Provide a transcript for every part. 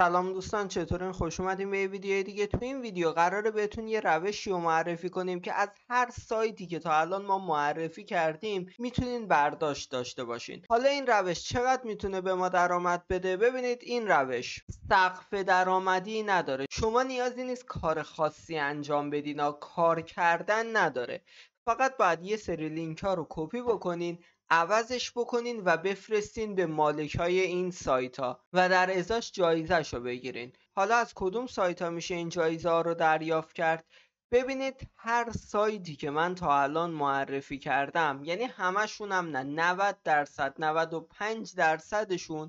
سلام دوستان چطورین خوش اومدیم به یه ویدیو دیگه تو این ویدیو قراره بهتون یه روشی رو معرفی کنیم که از هر سایتی که تا الان ما معرفی کردیم میتونین برداشت داشته باشین حالا این روش چقدر میتونه به ما درآمد بده ببینید این روش سقف درآمدی نداره شما نیازی نیست کار خاصی انجام بدین کار کردن نداره فقط باید یه سری لینک ها رو کپی بکنین عوضش بکنین و بفرستین به مالک های این سایت ها و در ازاش جایزه رو بگیرین حالا از کدوم سایت ها میشه این جایزه ها رو دریافت کرد ببینید هر سایتی که من تا الان معرفی کردم یعنی همشون هم نه 90 درصد 95 درصدشون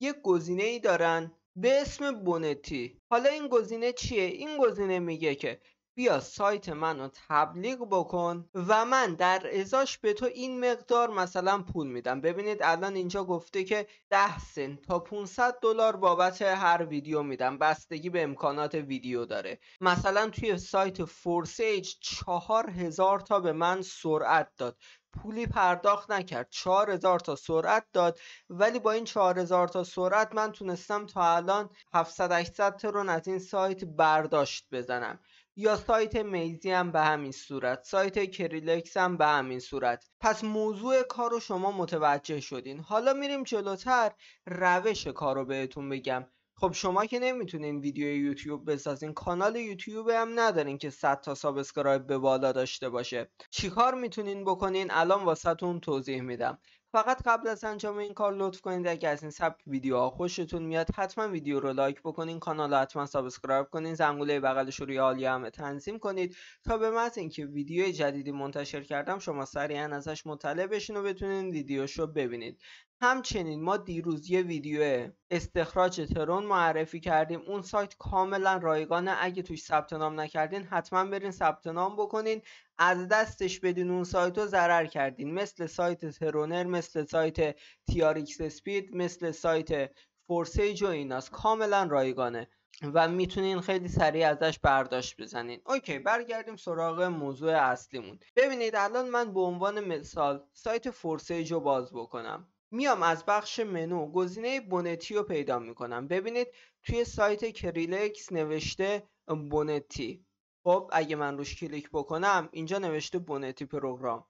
یک گزینه ای دارن به اسم بونتی حالا این گزینه چیه این گزینه میگه که بیا سایت منو تبلیغ بکن و من در ازاش به تو این مقدار مثلا پول میدم ببینید الان اینجا گفته که 10 سنت تا 500 دلار بابت هر ویدیو میدم بستگی به امکانات ویدیو داره مثلا توی سایت فورسیج 4000 تا به من سرعت داد پولی پرداخت نکرد 4000 تا سرعت داد ولی با این 4000 تا سرعت من تونستم تا الان 700 800 ترون از این سایت برداشت بزنم یا سایت میزی هم به همین صورت سایت کریلکس هم به همین صورت پس موضوع کار رو شما متوجه شدین حالا میریم جلوتر روش کار رو بهتون بگم خب شما که نمیتونین ویدیو یوتیوب بسازین کانال یوتیوب هم ندارین که 100 تا سابسکرایب به بالا داشته باشه چیکار میتونین بکنین الان واسهتون توضیح میدم فقط قبل از انجام این کار لطف کنید اگه از این سبک ویدیوها خوشتون میاد حتما ویدیو رو لایک بکنین کانال رو حتما سابسکرایب کنین زنگوله بغل شوری عالی همه تنظیم کنید تا به محض اینکه ویدیو جدیدی منتشر کردم شما سریعا ازش مطلع بشین و بتونین ویدیوش رو ببینید همچنین ما دیروز یه ویدیو استخراج ترون معرفی کردیم اون سایت کاملا رایگانه اگه توش ثبت نام نکردین حتما برین ثبت نام بکنین از دستش بدین اون سایت رو ضرر کردین مثل سایت ترونر مثل سایت تیاریکس اسپید مثل سایت فورسیج و ایناست کاملا رایگانه و میتونین خیلی سریع ازش برداشت بزنین اوکی برگردیم سراغ موضوع اصلیمون ببینید الان من به عنوان مثال سایت فورسیج رو باز بکنم میام از بخش منو گزینه بونتی رو پیدا میکنم ببینید توی سایت کریلکس نوشته بونتی خب اگه من روش کلیک بکنم اینجا نوشته بونتی پروگرام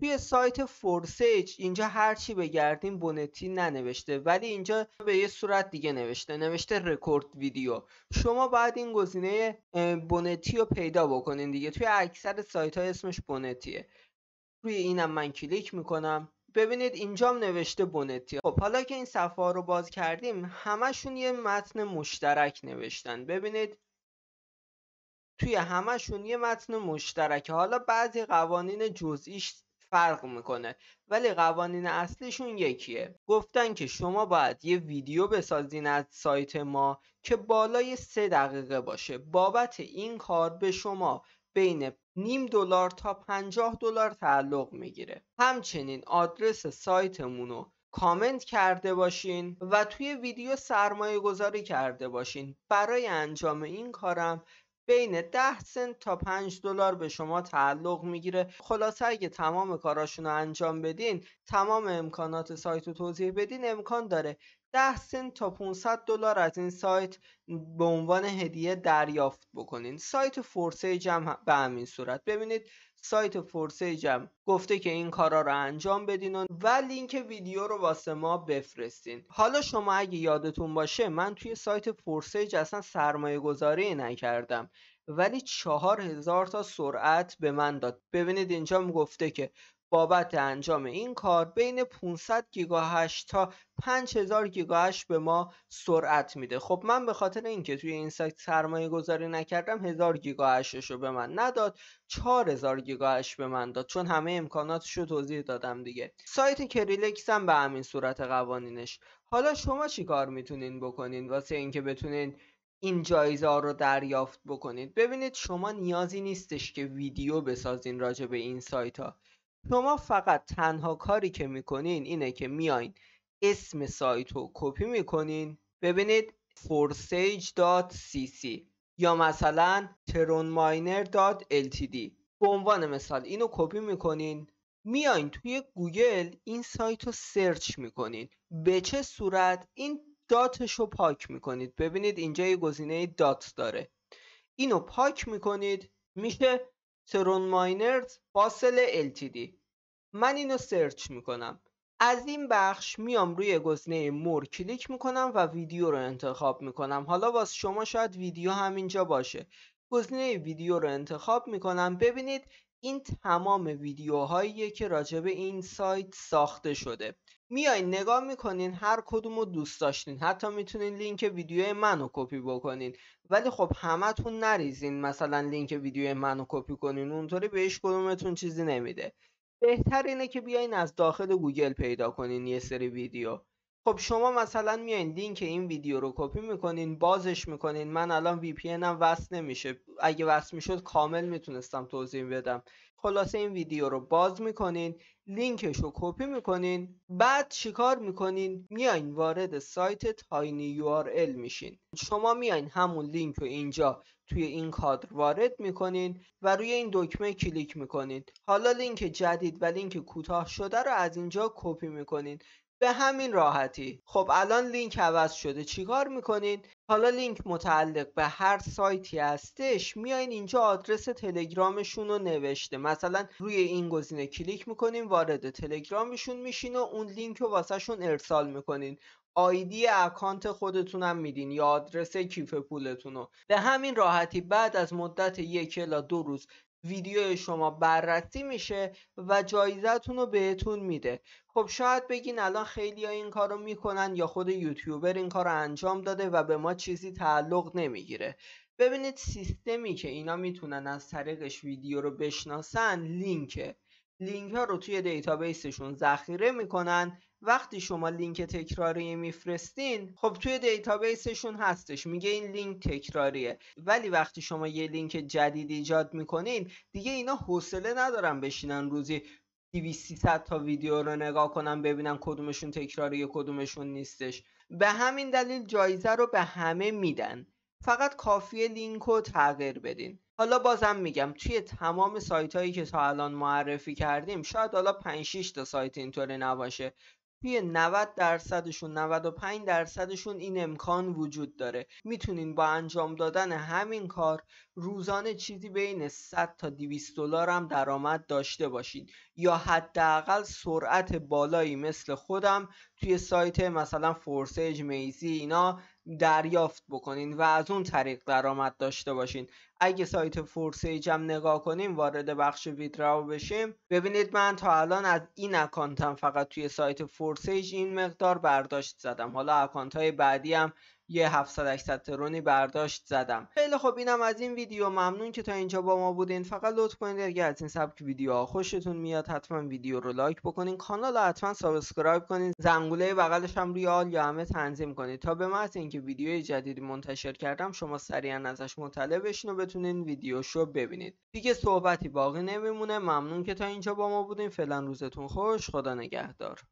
توی سایت فورسیج اینجا هرچی بگردیم بونتی ننوشته ولی اینجا به یه صورت دیگه نوشته نوشته رکورد ویدیو شما باید این گزینه بونتی رو پیدا بکنین دیگه توی اکثر سایت ها اسمش بونتیه روی اینم من کلیک میکنم ببینید اینجام نوشته بونتی خب حالا که این صفحه ها رو باز کردیم همشون یه متن مشترک نوشتن ببینید توی همشون یه متن مشترکه حالا بعضی قوانین جزئیش فرق میکنه ولی قوانین اصلیشون یکیه گفتن که شما باید یه ویدیو بسازین از سایت ما که بالای سه دقیقه باشه بابت این کار به شما بین نیم دلار تا 50 دلار تعلق میگیره همچنین آدرس سایتمون رو کامنت کرده باشین و توی ویدیو سرمایه گذاری کرده باشین برای انجام این کارم بین 10 سنت تا 5 دلار به شما تعلق میگیره خلاصه اگه تمام کاراشون رو انجام بدین تمام امکانات سایت رو توضیح بدین امکان داره 10 سنت تا 500 دلار از این سایت به عنوان هدیه دریافت بکنین سایت فرصه جمع به همین صورت ببینید سایت فورسیجم گفته که این کارا رو انجام بدین و لینک ویدیو رو واسه ما بفرستین حالا شما اگه یادتون باشه من توی سایت فورسیج اصلا سرمایه گذاری نکردم ولی چهار هزار تا سرعت به من داد ببینید اینجا گفته که بابت انجام این کار بین 500 گیگاهشت تا 5000 گیگاهش به ما سرعت میده خب من به خاطر اینکه توی این سایت سرمایه گذاری نکردم 1000 گیگاهشتش رو به من نداد 4000 گیگاهشت به من داد چون همه امکاناتش رو توضیح دادم دیگه سایت کریلکس هم به همین صورت قوانینش حالا شما چی کار میتونین بکنین واسه اینکه بتونین این جایزه رو دریافت بکنید ببینید شما نیازی نیستش که ویدیو بسازین راجع به این سایت ها شما فقط تنها کاری که میکنین اینه که میاین اسم سایت رو کپی میکنین ببینید forsage.cc یا مثلا tronminer.ltd به عنوان مثال اینو کپی میکنین میاین توی گوگل این سایت رو سرچ میکنین به چه صورت این داتش رو پاک میکنید ببینید اینجا یه گزینه دات داره اینو پاک میکنید میشه ترون ماینرز فاصل LTD من اینو سرچ میکنم از این بخش میام روی گزینه مور کلیک میکنم و ویدیو رو انتخاب میکنم حالا باز شما شاید ویدیو همینجا باشه گزینه ویدیو رو انتخاب میکنم ببینید این تمام ویدیوهایی که راجع به این سایت ساخته شده میایین نگاه میکنین هر کدوم رو دوست داشتین حتی میتونین لینک ویدیوی منو کپی بکنین ولی خب تون نریزین مثلا لینک ویدیو منو کپی کنین اونطوری بهش کدومتون چیزی نمیده بهتر اینه که بیاین از داخل گوگل پیدا کنین یه سری ویدیو خب شما مثلا میایین لینک این ویدیو رو کپی میکنین بازش میکنین من الان وی پی هم وصل نمیشه اگه وصل میشد کامل میتونستم توضیح بدم خلاصه این ویدیو رو باز میکنین لینکش رو کپی میکنین بعد چیکار میکنین میایین وارد سایت تاینی URL میشین شما میایین همون لینک رو اینجا توی این کادر وارد میکنین و روی این دکمه کلیک میکنین حالا لینک جدید و لینک کوتاه شده رو از اینجا کپی میکنین به همین راحتی خب الان لینک عوض شده چیکار میکنین حالا لینک متعلق به هر سایتی هستش میاین اینجا آدرس تلگرامشون رو نوشته مثلا روی این گزینه کلیک میکنین وارد تلگرامشون میشین و اون لینک رو واسهشون ارسال میکنین آیدی اکانت خودتونم میدین یا آدرس کیف پولتون رو به همین راحتی بعد از مدت یک الا دو روز ویدیو شما بررسی میشه و جایزتون رو بهتون میده خب شاید بگین الان خیلی ها این کارو میکنن یا خود یوتیوبر این کار انجام داده و به ما چیزی تعلق نمیگیره ببینید سیستمی که اینا میتونن از طریقش ویدیو رو بشناسن لینکه لینک ها رو توی دیتابیسشون ذخیره میکنن وقتی شما لینک تکراری میفرستین خب توی دیتابیسشون هستش میگه این لینک تکراریه ولی وقتی شما یه لینک جدید ایجاد میکنین دیگه اینا حوصله ندارن بشینن روزی 200 تا ویدیو رو نگاه کنن ببینن کدومشون تکراریه کدومشون نیستش به همین دلیل جایزه رو به همه میدن فقط کافیه لینک رو تغییر بدین حالا بازم میگم توی تمام سایت هایی که تا الان معرفی کردیم شاید حالا 5 6 تا سایت اینطوری نباشه توی 90 درصدشون 95 درصدشون این امکان وجود داره میتونین با انجام دادن همین کار روزانه چیزی بین 100 تا 200 دلار هم درآمد داشته باشین یا حداقل سرعت بالایی مثل خودم توی سایت مثلا فورسج میزی اینا دریافت بکنین و از اون طریق درآمد داشته باشین اگه سایت فورسیج هم نگاه کنیم وارد بخش ویدراو بشیم ببینید من تا الان از این اکانتم فقط توی سایت فورسیج این مقدار برداشت زدم حالا اکانت های بعدی هم یه 700 800 ترونی برداشت زدم خیلی خب اینم از این ویدیو ممنون که تا اینجا با ما بودین فقط لطف کنید اگه از این سبک ویدیوها خوشتون میاد حتما ویدیو رو لایک بکنین کانال رو حتما سابسکرایب کنین زنگوله بغلش هم روی آل یا همه تنظیم کنید تا به محض اینکه ویدیو جدیدی منتشر کردم شما سریعا ازش مطلع بشین و بتونین ویدیوشو ببینید دیگه صحبتی باقی نمیمونه ممنون که تا اینجا با ما بودین فعلا روزتون خوش خدا نگهدار